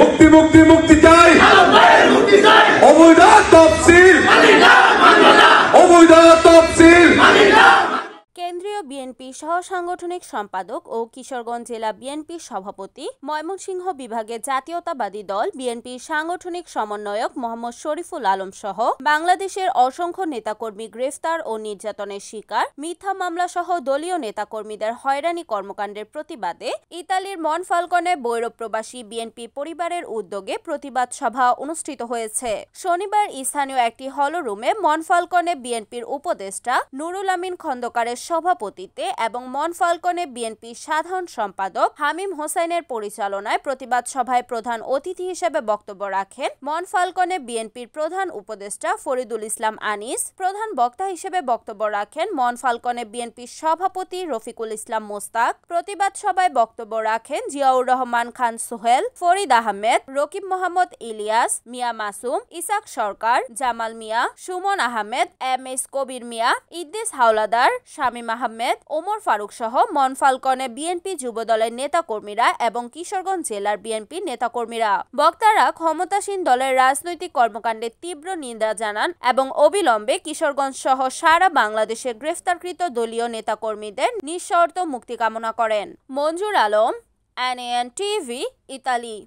মুক্তি মুক্তি মুক্তি চাই অবৈধ জাতীয় বিএনপি সহ সাংগঠনিক সম্পাদক ও কিশোরগঞ্জ জেলা বিএনপির সভাপতি ময়মনসিংহ বিভাগে জাতীয়তাবাদী দল বিএনপির সাংগঠনিক সমন্বয়ক মোহাম্মদ শরীফুল আলম সহ বাংলাদেশের অসংখ্য নেতাকর্মী গ্রেফতার ও নির্যাতনের শিকার মিথ্যা মামলা সহ দলীয় নেতাকর্মীদের হয়রানি কর্মকাণ্ডের প্রতিবাদে ইতালির মন ফালকনে বৈরব প্রবাসী বিএনপি পরিবারের উদ্যোগে প্রতিবাদ সভা অনুষ্ঠিত হয়েছে শনিবার স্থানীয় একটি হলরুমে মন ফালকনে বিএনপির উপদেষ্টা নুরুল আমিন খন্দকারের সভাপতি সভাপতিত্বে এবং মন ফলকনে বিএনপির সাধারণ সম্পাদক হামিম হোসেনের পরিচালনায় প্রতিবাদ সভায় প্রধান অতিথি হিসেবে বক্তব্য রাখেন মন ফলকনে বিএনপির প্রধান উপদেষ্টা ফরিদুল ইসলাম আনিস প্রধান বক্তা হিসেবে বক্তব্য রাখেন মন ফলকনে বিএনপির সভাপতি রফিকুল ইসলাম মোস্তাক প্রতিবাদ সভায় বক্তব্য রাখেন জিয়াউর রহমান খান সোহেল ফরিদ আহমেদ রকিব মোহাম্মদ ইলিয়াস মিয়া মাসুম ইসাক সরকার জামাল মিয়া সুমন আহমেদ এম এস কবির মিয়া ইদ্দিস হাওলাদার শামীম আহমেদ আহমেদ ওমর ফারুক সহ মন ফালকনে বিএনপি যুবদলের নেতাকর্মীরা এবং কিশোরগঞ্জ জেলার বিএনপি নেতাকর্মীরা বক্তারা ক্ষমতাসীন দলের রাজনৈতিক কর্মকাণ্ডে তীব্র নিন্দা জানান এবং অবিলম্বে কিশোরগঞ্জ সহ সারা বাংলাদেশে গ্রেফতারকৃত দলীয় নেতাকর্মীদের নিঃশর্ত মুক্তি কামনা করেন Manjur Alam N TV Italy